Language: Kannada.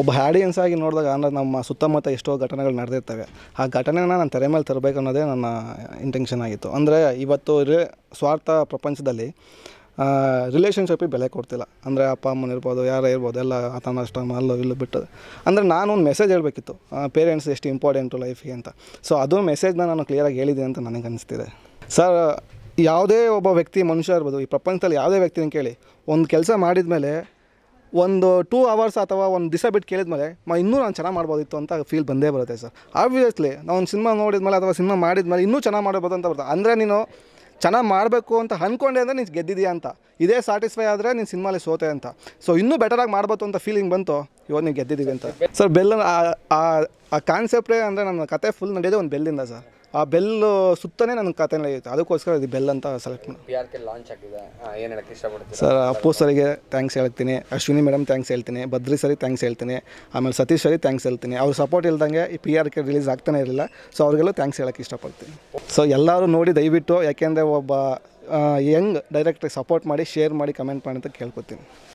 ಒಬ್ಬ ಆಡಿಯನ್ಸ್ ಆಗಿ ನೋಡಿದಾಗ ಅಂದರೆ ನಮ್ಮ ಸುತ್ತಮುತ್ತ ಎಷ್ಟೋ ಘಟನೆಗಳು ನಡೆದಿರ್ತವೆ ಆ ಘಟನೆನ ನಾನು ತೆರೆ ಮೇಲೆ ತರಬೇಕು ಅನ್ನೋದೇ ನನ್ನ ಇಂಟೆನ್ಷನ್ ಆಗಿತ್ತು ಅಂದರೆ ಇವತ್ತು ರೇ ಸ್ವಾರ್ಥ ಪ್ರಪಂಚದಲ್ಲಿ ರಿಲೇಷನ್ಶಿಪ್ಪಿಗೆ ಬೆಲೆ ಕೊಡ್ತಿಲ್ಲ ಅಂದರೆ ಅಪ್ಪ ಅಮ್ಮನ ಇರ್ಬೋದು ಯಾರು ಇರ್ಬೋದು ಎಲ್ಲ ಆತನ ಅಷ್ಟಮ್ಮ ಅಲ್ಲೋ ಇಲ್ಲೋ ಬಿಟ್ಟು ಅಂದರೆ ನಾನೊಂದು ಮೆಸೇಜ್ ಹೇಳಬೇಕಿತ್ತು ಪೇರೆಂಟ್ಸ್ ಎಷ್ಟು ಇಂಪಾರ್ಟೆಂಟು ಲೈಫಿಗೆ ಅಂತ ಸೊ ಅದು ಮೆಸೇಜ್ನ ನಾನು ಕ್ಲಿಯರಾಗಿ ಹೇಳಿದೆ ಅಂತ ನನಗೆ ಅನಿಸ್ತಿದೆ ಸರ್ ಯಾವುದೇ ಒಬ್ಬ ವ್ಯಕ್ತಿ ಮನುಷ್ಯ ಇರ್ಬೋದು ಈ ಪ್ರಪಂಚದಲ್ಲಿ ಯಾವುದೇ ವ್ಯಕ್ತಿನ ಕೇಳಿ ಒಂದು ಕೆಲಸ ಮಾಡಿದ ಮೇಲೆ ಒಂದು ಟೂ ಅವರ್ಸ್ ಅಥವಾ ಒಂದು ದಿಸ ಬಿಟ್ಟು ಕೇಳಿದ್ಮೇಲೆ ಮ ಇನ್ನೂ ನಾನು ಚೆನ್ನಾಗಿ ಮಾಡ್ಬೋದಿತ್ತು ಅಂತ ಫೀಲ್ ಬಂದೇ ಬರುತ್ತೆ ಸರ್ ಆಬ್ವಿಯಸ್ಲಿ ನಾವು ಒಂದು ಸಿನಿಮಾ ಮೇಲೆ ಅಥವಾ ಸಿನಿಮಾ ಮಾಡಿದ್ಮೇಲೆ ಇನ್ನೂ ಚೆನ್ನಾಗಿ ಮಾಡ್ಬೋದು ಅಂತ ಬರುತ್ತೆ ಅಂದರೆ ನೀನು ಚೆನ್ನಾಗಿ ಮಾಡಬೇಕು ಅಂತ ಅಂದ್ಕೊಂಡೆ ಅಂದರೆ ನೀನು ಗೆದ್ದಿದೆಯಾ ಅಂತ ಇದೇ ಸ್ಯಾಟಿಸ್ಫೈ ಆದರೆ ನೀನು ಸಿನಿಮಾಲಿ ಸೋತೆ ಅಂತ ಸೊ ಇನ್ನೂ ಬೆಟರಾಗಿ ಮಾಡ್ಬೋದು ಅಂತ ಫೀಲಿಂಗ್ ಬಂತು ಇವಾಗ ನೀವು ಗೆದ್ದಿದ್ದೀವಿ ಅಂತ ಸರ್ ಬೆಲ್ಲ ಆ ಕಾನ್ಸೆಪ್ಟೇ ಅಂದರೆ ನನ್ನ ಕತೆ ಫುಲ್ ನಡೆಯೋದು ಒಂದು ಬೆಲ್ಲಿಂದ ಸರ್ ಆ ಬೆಲ್ಲು ಸುತ್ತನೇ ನನ್ನ ಕತೆ ನಡೆಯುತ್ತೆ ಅದಕ್ಕೋಸ್ಕರ ಇದು ಬೆಲ್ ಅಂತ ಸೆಲೆಕ್ಟ್ ಮಾಡಿ ಲಾಂಚ್ ಆಗಿದೆ ಏನು ಸರ್ ಅಪ್ಪು ಸರಿಗೆ ಥ್ಯಾಂಕ್ಸ್ ಹೇಳ್ತೀನಿ ಅಶ್ವಿನಿ ಮೇಡಮ್ ಥ್ಯಾಂಕ್ಸ್ ಹೇಳ್ತೀನಿ ಭದ್ರಿ ಸರಿ ಥ್ಯಾಂಕ್ಸ್ ಹೇಳ್ತೀನಿ ಆಮೇಲೆ ಸತೀಶ್ ಸರಿ ಥ್ಯಾಂಕ್ಸ್ ಹೇಳ್ತೀನಿ ಅವ್ರ ಸಪೋರ್ಟ್ ಇಲ್ದಂಗೆ ಈ ಪಿ ಆರ್ ಕೆ ರಿಲೀಸ್ ಆಗ್ತಾನೇ ಇರಲಿಲ್ಲ ಸೊ ಅವ್ರಿಗೆಲ್ಲ ಥ್ಯಾಂಕ್ಸ್ ಹೇಳೋಕ್ಕೆ ಇಷ್ಟಪಡ್ತೀನಿ ಸೊ ಎಲ್ಲರೂ ನೋಡಿ ದಯವಿಟ್ಟು ಯಾಕೆಂದರೆ ಒಬ್ಬ ಯಂಗ್ ಡೈರೆಕ್ಟ್ರಿಗೆ ಸಪೋರ್ಟ್ ಮಾಡಿ ಶೇರ್ ಮಾಡಿ ಕಮೆಂಟ್ ಮಾಡಿ ಅಂತ ಕೇಳ್ಕೊತೀನಿ